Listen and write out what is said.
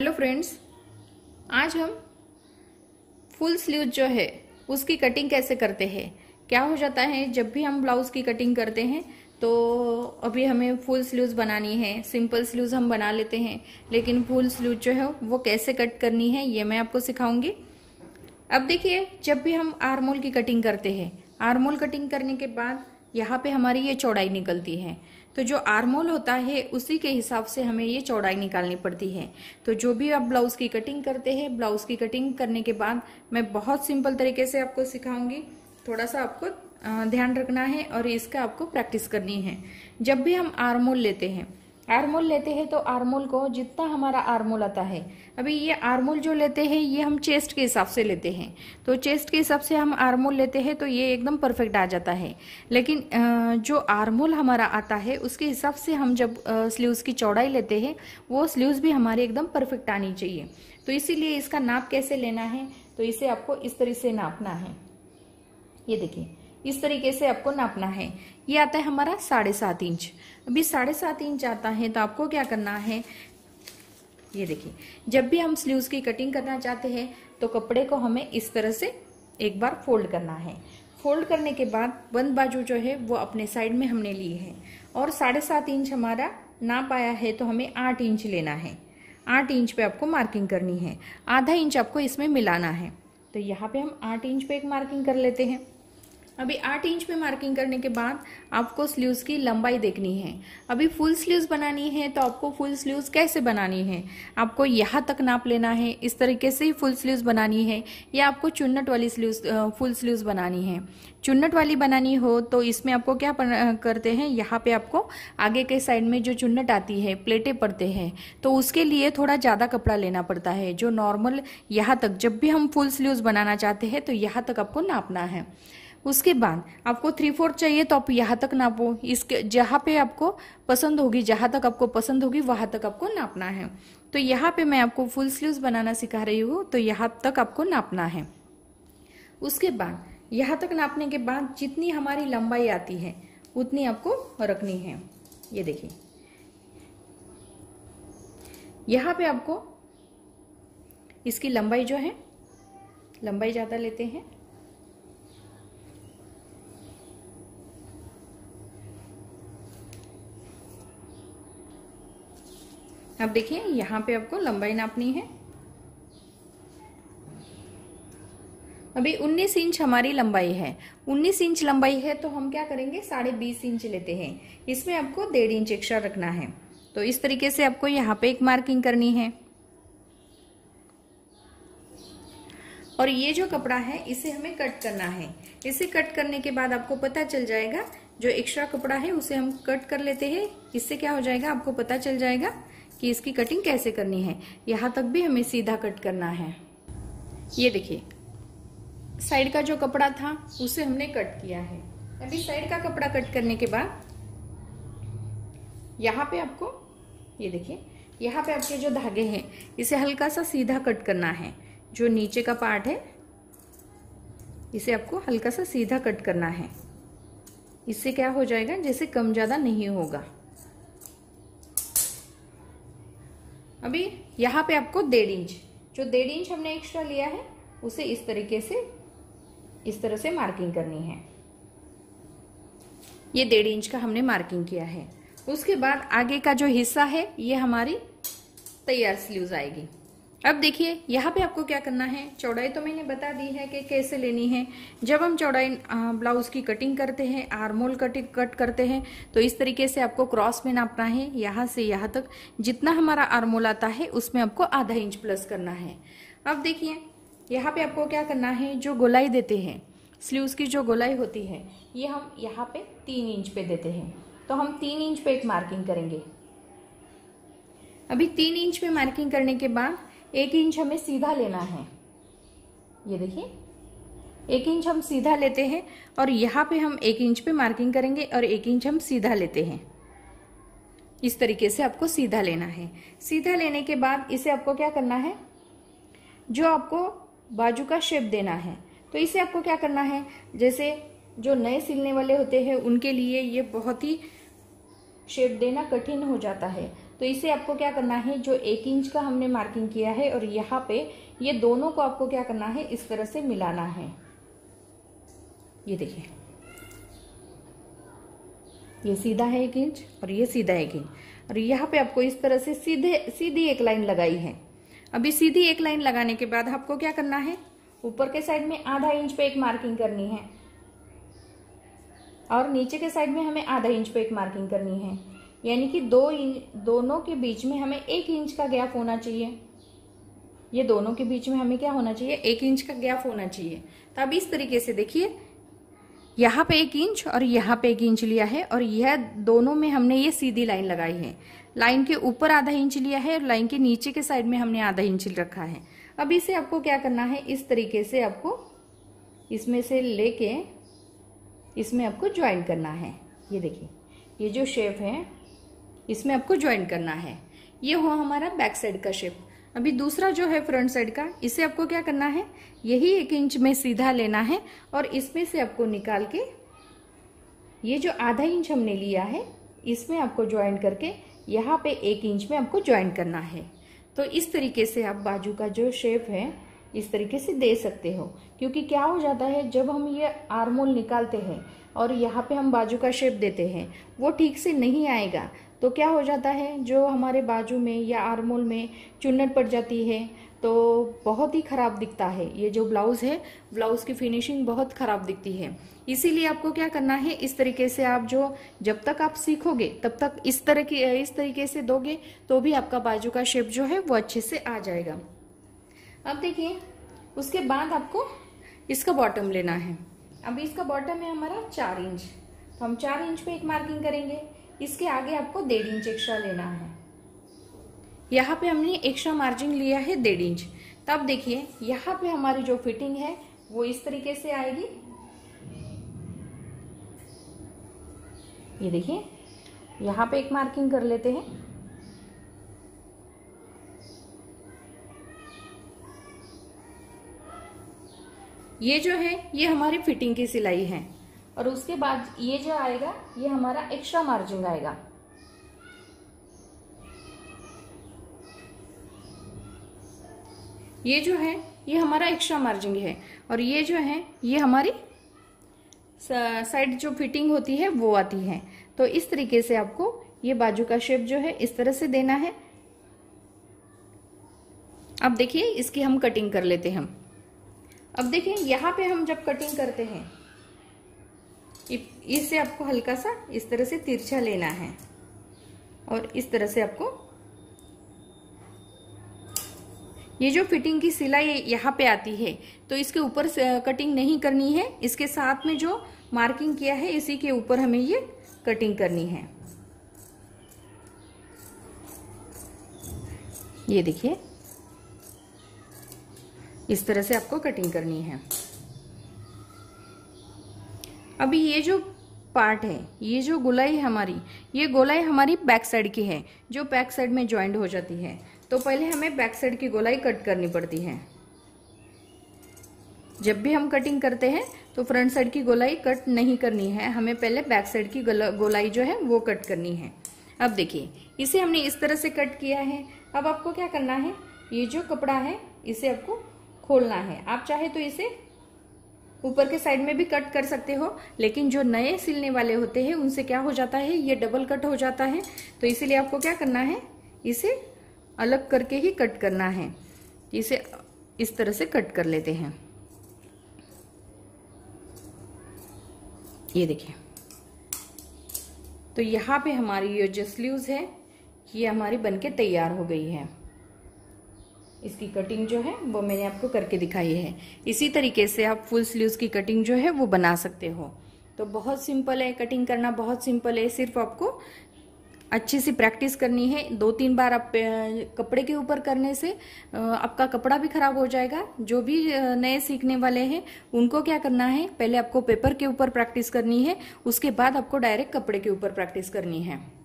hello friends आज हम full sleeve जो है उसकी कटिंग कैसे करते हैं क्या हो जाता है जब भी हम ब्लाउज़ की कटिंग करते हैं तो अभी हमें फुल स्लीव्स बनानी है सिंपल स्लीव्स हम बना लेते हैं लेकिन फुल स्लीव जो है वो कैसे कट करनी है ये मैं आपको सिखाऊंगी अब देखिए जब भी हम आरमोल की कटिंग करते हैं आरमोल कटिंग करने के बाद यहाँ पे हमारी ये चौड़ाई निकलती है तो जो आर्मोल होता है उसी के हिसाब से हमें ये चौड़ाई निकालनी पड़ती है तो जो भी आप ब्लाउज़ की कटिंग करते हैं ब्लाउज़ की कटिंग करने के बाद मैं बहुत सिंपल तरीके से आपको सिखाऊंगी थोड़ा सा आपको ध्यान रखना है और इसका आपको प्रैक्टिस करनी है जब भी हम आरमोल लेते हैं आरमोल लेते हैं तो आरमोल को जितना हमारा आरमोल आता है अभी ये आरमोल जो लेते हैं ये हम चेस्ट के हिसाब से लेते हैं तो चेस्ट के हिसाब से हम आरमोल लेते हैं तो ये एकदम परफेक्ट आ जाता है लेकिन जो आरमोल हमारा आता है उसके हिसाब से हम जब स्लीव्स की चौड़ाई लेते हैं वो स्लीव्स भी हमारी एकदम परफेक्ट आनी चाहिए तो इसीलिए इसका नाप कैसे लेना है तो इसे आपको इस तरह से नापना है ये देखिए इस तरीके से आपको नापना है ये आता है हमारा साढ़े सात इंच अभी साढ़े सात इंच आता है तो आपको क्या करना है ये देखिए जब भी हम स्लीव्स की कटिंग करना चाहते हैं तो कपड़े को हमें इस तरह से एक बार फोल्ड करना है फोल्ड करने के बाद बंद बाजू जो है वो अपने साइड में हमने लिए है और साढ़े सात इंच हमारा नाप आया है तो हमें आठ इंच लेना है आठ इंच पे आपको मार्किंग करनी है आधा इंच आपको इसमें मिलाना है तो यहाँ पे हम आठ इंच पे एक मार्किंग कर लेते हैं अभी आठ इंच में मार्किंग करने के बाद आपको स्लीव्स की लंबाई देखनी है अभी फुल स्लीव्स बनानी है तो आपको फुल स्लीव्स कैसे बनानी है आपको यहाँ तक नाप लेना है इस तरीके से ही फुल स्लीव्स बनानी है या आपको चुन्नट वाली स्लीव्स फुल स्लीव्स बनानी है चुन्नट वाली बनानी हो तो इसमें आपको क्या करते हैं यहाँ पे आपको आगे के साइड में जो चुन्नट आती है प्लेटें पड़ते हैं तो उसके लिए थोड़ा ज़्यादा कपड़ा लेना पड़ता है जो नॉर्मल यहाँ तक जब भी हम फुल स्लीव्स बनाना चाहते हैं तो यहाँ तक आपको नापना है उसके बाद आपको थ्री फोर्थ चाहिए तो आप यहाँ तक नापो इसके जहाँ पे आपको पसंद होगी जहाँ तक आपको पसंद होगी वहाँ तक आपको नापना है तो यहाँ पे मैं आपको फुल स्लीव्स बनाना सिखा रही हूँ तो यहाँ तक आपको नापना है उसके बाद यहाँ तक नापने के बाद जितनी हमारी लंबाई आती है उतनी आपको रखनी है ये देखिए यहाँ पे आपको इसकी लंबाई जो है लंबाई ज़्यादा लेते हैं अब देखिए यहाँ पे आपको लंबाई नापनी है अभी 19 इंच हमारी लंबाई है 19 इंच लंबाई है तो हम क्या करेंगे साढ़े बीस इंच लेते हैं इसमें आपको डेढ़ इंच एक्स्ट्रा रखना है तो इस तरीके से आपको यहाँ पे एक मार्किंग करनी है और ये जो कपड़ा है इसे हमें कट करना है इसे कट करने के बाद आपको पता चल जाएगा जो एक्स्ट्रा कपड़ा है उसे हम कट कर लेते हैं इससे क्या हो जाएगा आपको पता चल जाएगा कि इसकी कटिंग कैसे करनी है यहाँ तक भी हमें सीधा कट करना है ये देखिए साइड का जो कपड़ा था उसे हमने कट किया है अभी साइड का कपड़ा कट करने के बाद यहाँ पे आपको ये देखिए यहाँ पे आपके जो धागे हैं इसे हल्का सा सीधा कट करना है जो नीचे का पार्ट है इसे आपको हल्का सा सीधा कट करना है इससे क्या हो जाएगा जैसे कम ज़्यादा नहीं होगा अभी यहाँ पे आपको डेढ़ इंच जो डेढ़ इंच हमने एक्स्ट्रा लिया है उसे इस तरीके से इस तरह से मार्किंग करनी है ये डेढ़ इंच का हमने मार्किंग किया है उसके बाद आगे का जो हिस्सा है ये हमारी तैयार स्लीव आएगी अब देखिए यहाँ पे आपको क्या करना है चौड़ाई तो मैंने बता दी है कि कैसे लेनी है जब हम चौड़ाई ब्लाउज की कटिंग करते हैं आर्मोल कटिंग कट करते हैं तो इस तरीके से आपको क्रॉस में नापना है यहाँ से यहाँ तक जितना हमारा आर्मोल आता है उसमें आपको आधा इंच प्लस करना है अब देखिए यहाँ पे आपको क्या करना है जो गोलाई देते हैं स्लीव्स की जो गोलाई होती है ये हम यहाँ पे तीन इंच पे देते हैं तो हम तीन इंच पे एक मार्किंग करेंगे अभी तीन इंच पे मार्किंग करने के बाद एक इंच हमें सीधा लेना है ये देखिए एक इंच हम सीधा लेते हैं और यहाँ पे हम एक इंच पे मार्किंग करेंगे और एक इंच हम सीधा लेते हैं इस तरीके से आपको सीधा लेना है सीधा लेने के बाद इसे आपको क्या करना है जो आपको बाजू का शेप देना है तो इसे आपको क्या करना है जैसे जो नए सिलने वाले होते हैं उनके लिए ये बहुत ही शेप देना कठिन हो जाता है तो इसे आपको क्या करना है जो एक इंच का हमने मार्किंग किया है और यहाँ पे ये दोनों को आपको क्या करना है इस तरह से मिलाना है ये देखिए ये सीधा है एक इंच और ये सीधा एक इंच और यहाँ पे आपको इस तरह से सीधे सीधी एक लाइन लगाई है अभी सीधी एक लाइन लगाने के बाद आपको क्या करना है ऊपर के साइड में आधा इंच पे एक मार्किंग करनी है और नीचे के साइड में हमें आधा इंच पे एक मार्किंग करनी है यानी कि दो इंच दोनों के बीच में हमें एक इंच का गैप होना चाहिए ये दोनों के बीच में हमें क्या होना चाहिए एक इंच का गैप होना चाहिए तो अब इस तरीके से देखिए यहाँ पे एक इंच और यहाँ पे एक इंच लिया है और यह दोनों में हमने ये सीधी लाइन लगाई है लाइन के ऊपर आधा इंच लिया है और लाइन के नीचे के साइड में हमने आधा इंच रखा है अब इसे आपको क्या करना है इस तरीके से आपको इसमें से लेके इसमें आपको ज्वाइन करना है ये देखिए ये जो शेप है इसमें आपको ज्वाइन करना है ये हो हमारा बैक साइड का शेप अभी दूसरा जो है फ्रंट साइड का इसे आपको क्या करना है यही एक इंच में सीधा लेना है और इसमें से आपको निकाल के ये जो आधा इंच हमने लिया है इसमें आपको ज्वाइन करके यहाँ पे एक इंच में आपको ज्वाइन करना है तो इस तरीके से आप बाजू का जो शेप है इस तरीके से दे सकते हो क्योंकि क्या हो जाता है जब हम ये आर्मोल निकालते हैं और यहाँ पे हम बाजू का शेप देते हैं वो ठीक से नहीं आएगा तो क्या हो जाता है जो हमारे बाजू में या आरमोल में चुन्नट पड़ जाती है तो बहुत ही ख़राब दिखता है ये जो ब्लाउज़ है ब्लाउज़ की फिनिशिंग बहुत ख़राब दिखती है इसीलिए आपको क्या करना है इस तरीके से आप जो जब तक आप सीखोगे तब तक इस तरह की इस तरीके से दोगे तो भी आपका बाजू का शेप जो है वो अच्छे से आ जाएगा अब देखिए उसके बाद आपको इसका बॉटम लेना है अब इसका बॉटम है हमारा चार इंच तो हम चार इंच पे एक मार्किंग करेंगे इसके आगे आपको डेढ़ इंच एक्स्ट्रा लेना है यहाँ पे हमने एक्स्ट्रा मार्जिन लिया है डेढ़ इंच तब देखिए यहाँ पे हमारी जो फिटिंग है वो इस तरीके से आएगी ये देखिए यहाँ पे एक मार्किंग कर लेते हैं ये जो है ये हमारी फिटिंग की सिलाई है और उसके बाद ये जो आएगा ये हमारा एक्स्ट्रा मार्जिन आएगा ये जो है ये हमारा एक्स्ट्रा मार्जिन है और ये जो है ये हमारी साइड जो फिटिंग होती है वो आती है तो इस तरीके से आपको ये बाजू का शेप जो है इस तरह से देना है अब देखिए इसकी हम कटिंग कर लेते हैं हम अब देखिए यहाँ पे हम जब कटिंग करते हैं इसे आपको हल्का सा इस तरह से तिरछा लेना है और इस तरह से आपको ये जो फिटिंग की सिलाई यहाँ पे आती है तो इसके ऊपर कटिंग नहीं करनी है इसके साथ में जो मार्किंग किया है इसी के ऊपर हमें ये कटिंग करनी है ये देखिए इस तरह से आपको कटिंग करनी है अभी ये जो पार्ट है ये जो गोलाई हमारी ये गोलाई हमारी बैक साइड की है जो बैक साइड में ज्वाइंट हो जाती है तो पहले हमें बैक साइड की गोलाई कट करनी पड़ती है जब भी हम कटिंग करते हैं तो फ्रंट साइड की गोलाई कट नहीं करनी है हमें पहले बैक साइड की गोलाई जो है वो कट करनी है अब देखिए इसे हमने इस तरह से कट किया है अब आपको क्या करना है ये जो कपड़ा है इसे आपको खोलना है आप चाहे तो इसे ऊपर के साइड में भी कट कर सकते हो लेकिन जो नए सिलने वाले होते हैं उनसे क्या हो जाता है ये डबल कट हो जाता है तो इसीलिए आपको क्या करना है इसे अलग करके ही कट करना है इसे इस तरह से कट कर लेते हैं ये देखिए तो यहाँ पे हमारी ये जो स्लीव्स है ये हमारी बनके तैयार हो गई है इसकी कटिंग जो है वो मैंने आपको करके दिखाई है इसी तरीके से आप फुल स्लीव्स की कटिंग जो है वो बना सकते हो तो बहुत सिंपल है कटिंग करना बहुत सिंपल है सिर्फ आपको अच्छे से प्रैक्टिस करनी है दो तीन बार आप कपड़े के ऊपर करने से आपका कपड़ा भी खराब हो जाएगा जो भी नए सीखने वाले हैं उनको क्या करना है पहले आपको पेपर के ऊपर प्रैक्टिस करनी है उसके बाद आपको डायरेक्ट कपड़े के ऊपर प्रैक्टिस करनी है